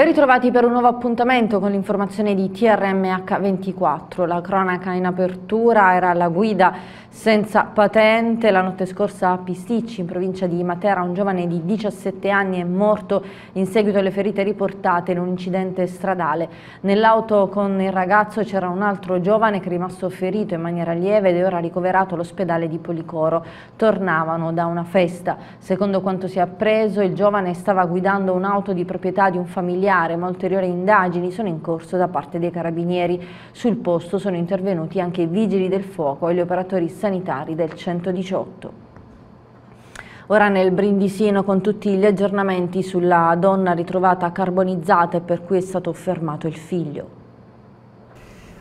Ben ritrovati per un nuovo appuntamento con l'informazione di TRMH24. La cronaca in apertura era la guida senza patente. La notte scorsa a Pisticci, in provincia di Matera, un giovane di 17 anni è morto in seguito alle ferite riportate in un incidente stradale. Nell'auto con il ragazzo c'era un altro giovane che è rimasto ferito in maniera lieve ed è ora ricoverato all'ospedale di Policoro. Tornavano da una festa. Secondo quanto si è appreso, il giovane stava guidando un'auto di proprietà di un familiare, ma ulteriori indagini sono in corso da parte dei carabinieri. Sul posto sono intervenuti anche i vigili del fuoco e gli operatori sanitari del 118. Ora nel brindisino con tutti gli aggiornamenti sulla donna ritrovata carbonizzata e per cui è stato fermato il figlio.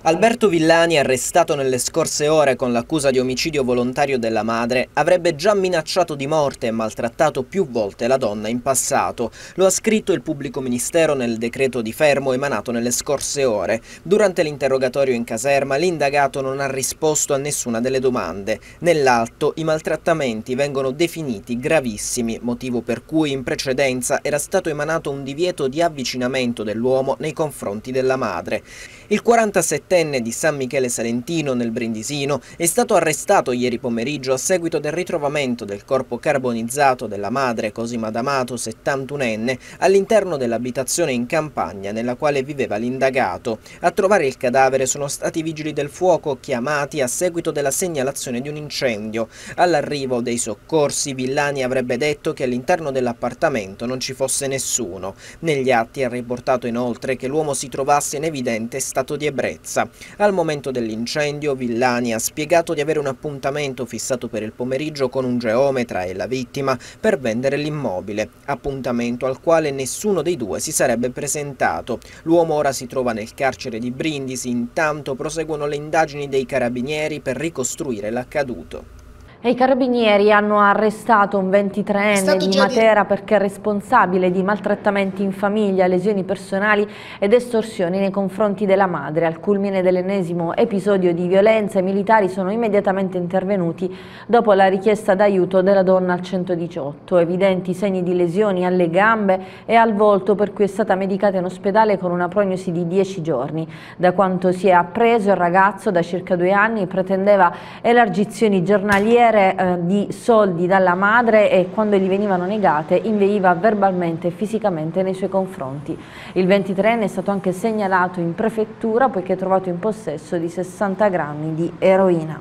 Alberto Villani, arrestato nelle scorse ore con l'accusa di omicidio volontario della madre, avrebbe già minacciato di morte e maltrattato più volte la donna in passato. Lo ha scritto il pubblico ministero nel decreto di fermo emanato nelle scorse ore. Durante l'interrogatorio in caserma l'indagato non ha risposto a nessuna delle domande. Nell'atto i maltrattamenti vengono definiti gravissimi, motivo per cui in precedenza era stato emanato un divieto di avvicinamento dell'uomo nei confronti della madre. Il 47 diciottenne di San Michele Salentino nel Brindisino, è stato arrestato ieri pomeriggio a seguito del ritrovamento del corpo carbonizzato della madre Cosima D'Amato, 71enne, all'interno dell'abitazione in campagna nella quale viveva l'indagato. A trovare il cadavere sono stati i vigili del fuoco chiamati a seguito della segnalazione di un incendio. All'arrivo dei soccorsi Villani avrebbe detto che all'interno dell'appartamento non ci fosse nessuno. Negli atti ha riportato inoltre che l'uomo si trovasse in evidente stato di ebbrezza casa. Al momento dell'incendio Villani ha spiegato di avere un appuntamento fissato per il pomeriggio con un geometra e la vittima per vendere l'immobile, appuntamento al quale nessuno dei due si sarebbe presentato. L'uomo ora si trova nel carcere di Brindisi, intanto proseguono le indagini dei carabinieri per ricostruire l'accaduto. E I carabinieri hanno arrestato un 23enne di Matera di... perché è responsabile di maltrattamenti in famiglia, lesioni personali ed estorsioni nei confronti della madre. Al culmine dell'ennesimo episodio di violenza i militari sono immediatamente intervenuti dopo la richiesta d'aiuto della donna al 118. Evidenti segni di lesioni alle gambe e al volto per cui è stata medicata in ospedale con una prognosi di 10 giorni. Da quanto si è appreso il ragazzo da circa due anni pretendeva elargizioni giornaliere avere eh, di soldi dalla madre e quando gli venivano negate inveiva verbalmente e fisicamente nei suoi confronti. Il 23enne è stato anche segnalato in prefettura poiché è trovato in possesso di 60 grammi di eroina.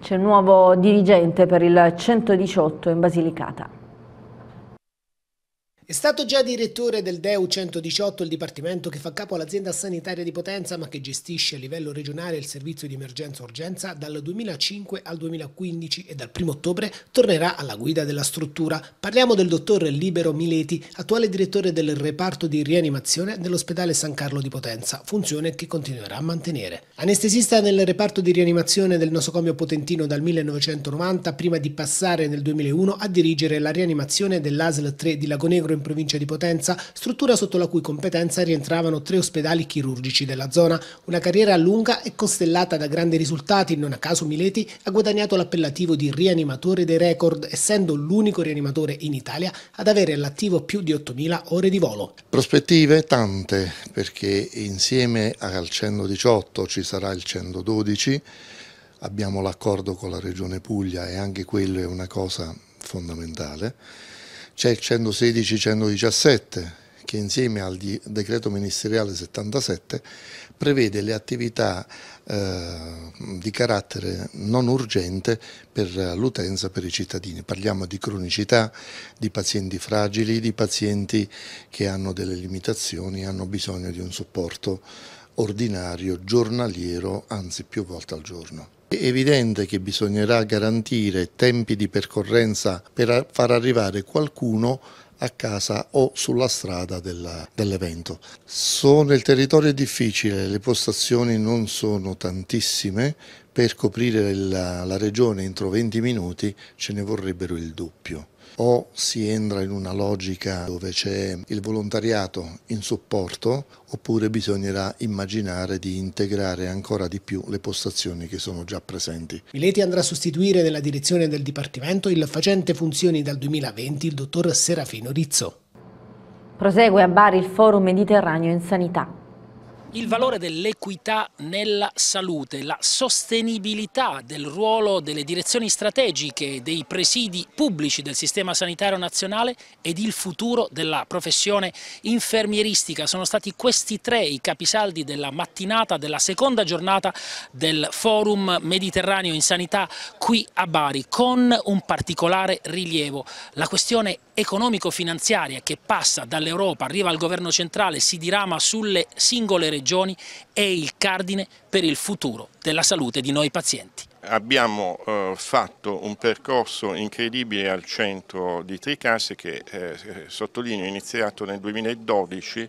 C'è un nuovo dirigente per il 118 in Basilicata. È stato già direttore del DEU 118, il dipartimento che fa capo all'azienda sanitaria di Potenza ma che gestisce a livello regionale il servizio di emergenza-urgenza dal 2005 al 2015 e dal 1 ottobre tornerà alla guida della struttura. Parliamo del dottor Libero Mileti, attuale direttore del reparto di rianimazione dell'ospedale San Carlo di Potenza, funzione che continuerà a mantenere. Anestesista nel reparto di rianimazione del nosocomio potentino dal 1990 prima di passare nel 2001 a dirigere la rianimazione dell'ASL 3 di Lagonegro in in provincia di Potenza, struttura sotto la cui competenza rientravano tre ospedali chirurgici della zona. Una carriera lunga e costellata da grandi risultati, non a caso Mileti ha guadagnato l'appellativo di rianimatore dei record, essendo l'unico rianimatore in Italia ad avere all'attivo più di 8.000 ore di volo. Prospettive tante, perché insieme al 118 ci sarà il 112, abbiamo l'accordo con la Regione Puglia e anche quello è una cosa fondamentale c'è il 116-117 che insieme al decreto ministeriale 77 prevede le attività eh, di carattere non urgente per l'utenza, per i cittadini. Parliamo di cronicità, di pazienti fragili, di pazienti che hanno delle limitazioni, hanno bisogno di un supporto ordinario, giornaliero, anzi più volte al giorno. È evidente che bisognerà garantire tempi di percorrenza per far arrivare qualcuno a casa o sulla strada dell'evento. Dell sono, territorio è difficile, le postazioni non sono tantissime, per coprire la, la regione entro 20 minuti ce ne vorrebbero il doppio o si entra in una logica dove c'è il volontariato in supporto oppure bisognerà immaginare di integrare ancora di più le postazioni che sono già presenti. Mileti andrà a sostituire nella direzione del Dipartimento il facente funzioni dal 2020 il dottor Serafino Rizzo. Prosegue a Bari il forum mediterraneo in sanità. Il valore dell'equità nella salute, la sostenibilità del ruolo delle direzioni strategiche dei presidi pubblici del sistema sanitario nazionale ed il futuro della professione infermieristica. Sono stati questi tre i capisaldi della mattinata della seconda giornata del Forum Mediterraneo in Sanità qui a Bari con un particolare rilievo. La questione economico-finanziaria che passa dall'Europa, arriva al governo centrale, si dirama sulle singole regioni regioni è il cardine per il futuro della salute di noi pazienti. Abbiamo eh, fatto un percorso incredibile al centro di Tricasse che, eh, eh, sottolineo, è iniziato nel 2012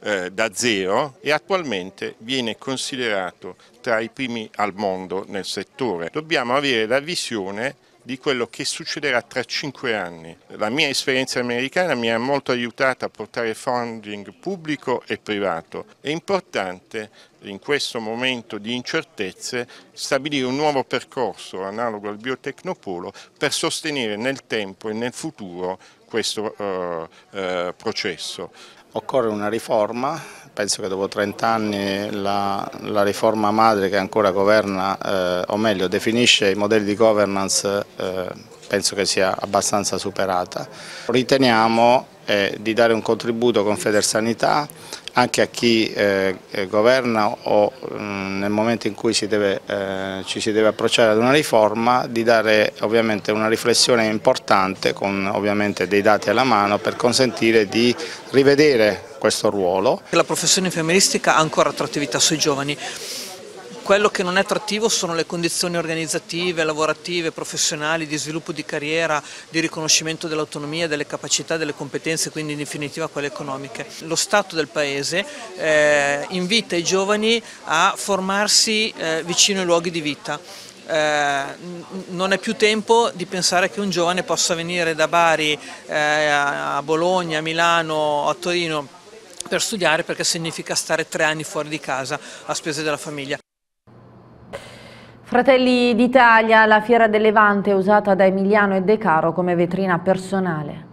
eh, da zero e attualmente viene considerato tra i primi al mondo nel settore. Dobbiamo avere la visione di quello che succederà tra cinque anni. La mia esperienza americana mi ha molto aiutato a portare funding pubblico e privato. È importante in questo momento di incertezze stabilire un nuovo percorso analogo al biotecnopolo per sostenere nel tempo e nel futuro questo uh, uh, processo. Occorre una riforma penso che dopo 30 anni la, la riforma madre che ancora governa, eh, o meglio definisce i modelli di governance, eh, penso che sia abbastanza superata. Riteniamo eh, di dare un contributo con Federsanità anche a chi eh, eh governa o mh, mm, nel momento in cui si deve, eh, ci si deve approcciare ad una riforma di dare ovviamente una riflessione importante con ovviamente dei dati alla mano per consentire di rivedere questo ruolo. La professione infermieristica ha ancora attrattività sui giovani. Quello che non è attrattivo sono le condizioni organizzative, lavorative, professionali, di sviluppo di carriera, di riconoscimento dell'autonomia, delle capacità, delle competenze, quindi in definitiva quelle economiche. Lo Stato del Paese eh, invita i giovani a formarsi eh, vicino ai luoghi di vita, eh, non è più tempo di pensare che un giovane possa venire da Bari eh, a Bologna, a Milano, a Torino per studiare perché significa stare tre anni fuori di casa a spese della famiglia. Fratelli d'Italia, la Fiera del Levante è usata da Emiliano e De Caro come vetrina personale.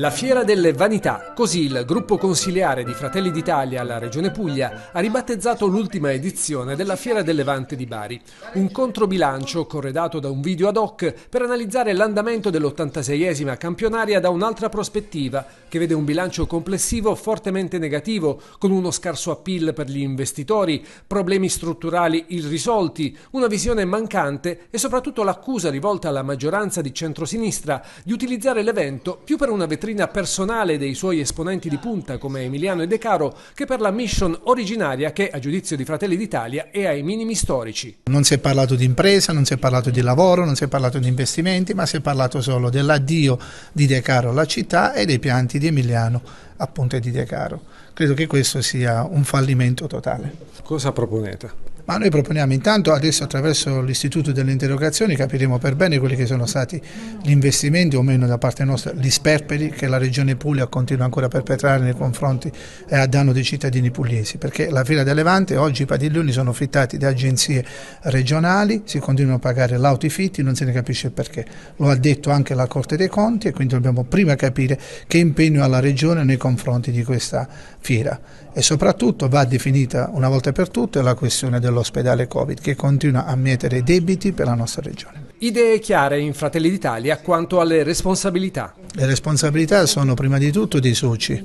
La Fiera delle Vanità, così il gruppo consiliare di Fratelli d'Italia alla Regione Puglia ha ribattezzato l'ultima edizione della Fiera del Levante di Bari, un controbilancio corredato da un video ad hoc per analizzare l'andamento dell'86esima campionaria da un'altra prospettiva, che vede un bilancio complessivo fortemente negativo, con uno scarso appeal per gli investitori, problemi strutturali irrisolti, una visione mancante e soprattutto l'accusa rivolta alla maggioranza di centrosinistra di utilizzare l'evento più per una vetrina vetrina personale dei suoi esponenti di punta come Emiliano e De Caro che per la mission originaria che, a giudizio di Fratelli d'Italia, è ai minimi storici. Non si è parlato di impresa, non si è parlato di lavoro, non si è parlato di investimenti, ma si è parlato solo dell'addio di De Caro alla città e dei pianti di Emiliano appunto e di De Caro. Credo che questo sia un fallimento totale. Cosa proponete? Ma noi proponiamo intanto, adesso attraverso l'Istituto delle Interrogazioni capiremo per bene quelli che sono stati gli investimenti o meno da parte nostra, gli sperperi che la Regione Puglia continua ancora a perpetrare nei confronti e eh, a danno dei cittadini pugliesi, perché la Fiera del Levante oggi i padiglioni sono fittati da agenzie regionali, si continuano a pagare lauti non se ne capisce il perché. Lo ha detto anche la Corte dei Conti e quindi dobbiamo prima capire che impegno ha la Regione nei confronti di questa fiera e soprattutto va definita una volta per tutte la questione dello all'ospedale Covid che continua a mietere debiti per la nostra regione. Idee chiare in Fratelli d'Italia quanto alle responsabilità. Le responsabilità sono prima di tutto dei soci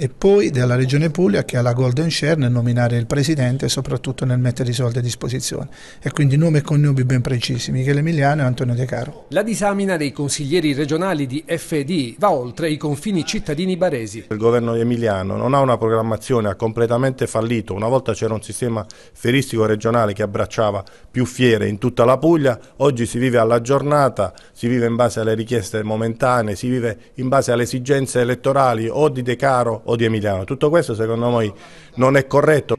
e poi della Regione Puglia che ha la golden share nel nominare il presidente e soprattutto nel mettere i soldi a disposizione. E quindi nome e cognomi ben precisi, Michele Emiliano e Antonio De Caro. La disamina dei consiglieri regionali di FD va oltre i confini cittadini baresi. Il governo emiliano non ha una programmazione, ha completamente fallito. Una volta c'era un sistema feristico regionale che abbracciava più fiere in tutta la Puglia, oggi si vive alla giornata, si vive in base alle richieste momentanee, si vive in base alle esigenze elettorali o di De Caro o di Emiliano. Tutto questo secondo noi non è corretto.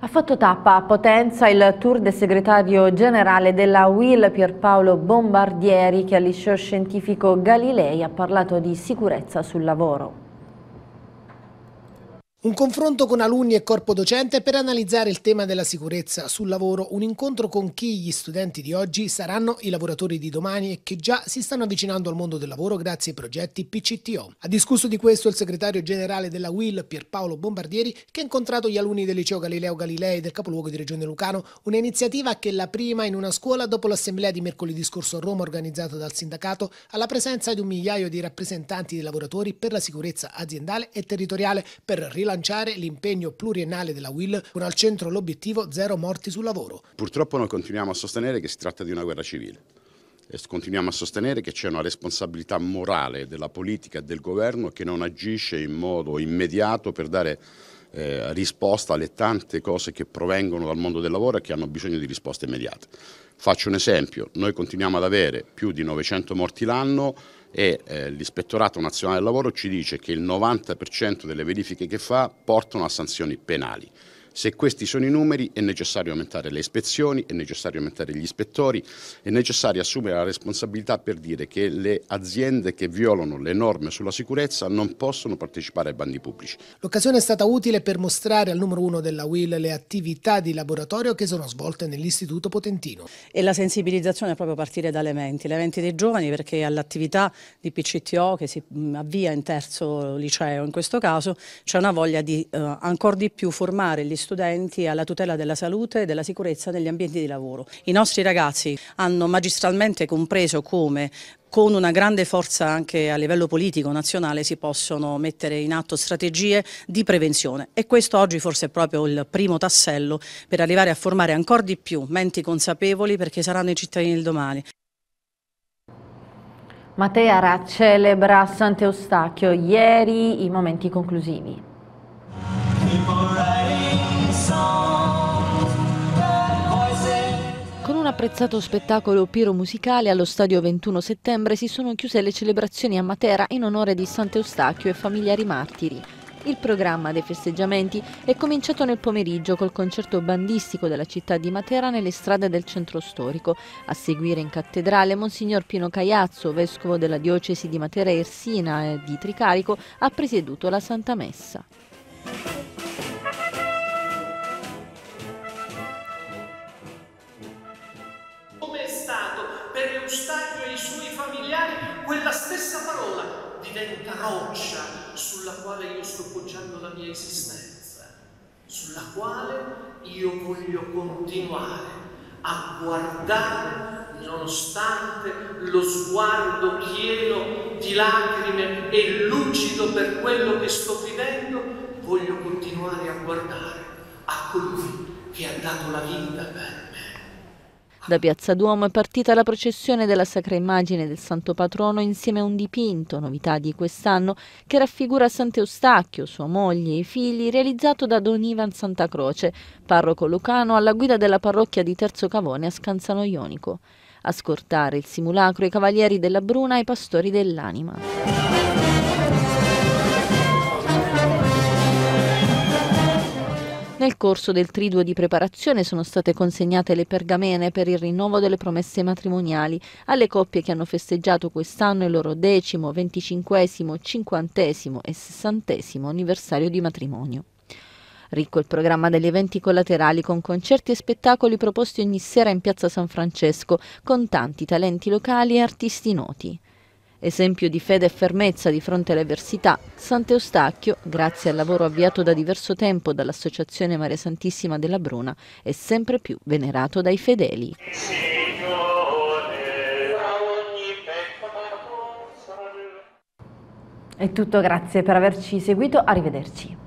Ha fatto tappa a Potenza il tour del segretario generale della UIL Pierpaolo Bombardieri che al liceo scientifico Galilei ha parlato di sicurezza sul lavoro. Un confronto con alunni e corpo docente per analizzare il tema della sicurezza sul lavoro, un incontro con chi gli studenti di oggi saranno i lavoratori di domani e che già si stanno avvicinando al mondo del lavoro grazie ai progetti PCTO. Ha discusso di questo il segretario generale della WIL Pierpaolo Bombardieri che ha incontrato gli alunni del liceo Galileo Galilei del capoluogo di Regione Lucano, un'iniziativa che è la prima in una scuola dopo l'assemblea di mercoledì scorso a Roma organizzata dal sindacato alla presenza di un migliaio di rappresentanti dei lavoratori per la sicurezza aziendale e territoriale per rilassare rilanciare l'impegno pluriennale della WIL con al centro l'obiettivo zero morti sul lavoro. Purtroppo noi continuiamo a sostenere che si tratta di una guerra civile E continuiamo a sostenere che c'è una responsabilità morale della politica e del governo che non agisce in modo immediato per dare eh, risposta alle tante cose che provengono dal mondo del lavoro e che hanno bisogno di risposte immediate. Faccio un esempio, noi continuiamo ad avere più di 900 morti l'anno e eh, l'Ispettorato Nazionale del Lavoro ci dice che il 90% delle verifiche che fa portano a sanzioni penali. Se questi sono i numeri è necessario aumentare le ispezioni, è necessario aumentare gli ispettori, è necessario assumere la responsabilità per dire che le aziende che violano le norme sulla sicurezza non possono partecipare ai bandi pubblici. L'occasione è stata utile per mostrare al numero uno della WIL le attività di laboratorio che sono svolte nell'Istituto Potentino. E la sensibilizzazione è proprio a partire dalle menti, le menti dei giovani perché all'attività di PCTO che si mm, avvia in terzo liceo in questo caso c'è una voglia di eh, ancora di più formare gli studenti alla tutela della salute e della sicurezza negli ambienti di lavoro. I nostri ragazzi hanno magistralmente compreso come con una grande forza anche a livello politico nazionale si possono mettere in atto strategie di prevenzione e questo oggi forse è proprio il primo tassello per arrivare a formare ancora di più menti consapevoli perché saranno i cittadini del domani. Matera celebra Sant'Eustachio ieri i momenti conclusivi. apprezzato spettacolo piromusicale allo stadio 21 settembre si sono chiuse le celebrazioni a Matera in onore di Sant'Eustachio e familiari martiri. Il programma dei festeggiamenti è cominciato nel pomeriggio col concerto bandistico della città di Matera nelle strade del centro storico. A seguire in cattedrale Monsignor Pino Caiazzo, vescovo della diocesi di Matera Ersina e di Tricarico, ha presieduto la Santa Messa. diventa roccia sulla quale io sto poggiando la mia esistenza, sulla quale io voglio continuare a guardare nonostante lo sguardo pieno di lacrime e lucido per quello che sto vivendo, voglio continuare a guardare a colui che ha dato la vita per me da Piazza Duomo è partita la processione della Sacra Immagine del Santo Patrono insieme a un dipinto, novità di quest'anno, che raffigura Sant'Eustacchio, sua moglie e i figli, realizzato da Don Ivan Santa Croce, parroco lucano alla guida della parrocchia di Terzo Cavone a Scanzano Ionico. A scortare il simulacro i cavalieri della Bruna e i pastori dell'anima. Nel corso del triduo di preparazione sono state consegnate le pergamene per il rinnovo delle promesse matrimoniali alle coppie che hanno festeggiato quest'anno il loro decimo, venticinquesimo, cinquantesimo e sessantesimo anniversario di matrimonio. Ricco il programma degli eventi collaterali con concerti e spettacoli proposti ogni sera in piazza San Francesco con tanti talenti locali e artisti noti. Esempio di fede e fermezza di fronte alle avversità, Sant'Eustacchio, grazie al lavoro avviato da diverso tempo dall'Associazione Maria Santissima della Bruna, è sempre più venerato dai fedeli. È tutto, grazie per averci seguito, arrivederci.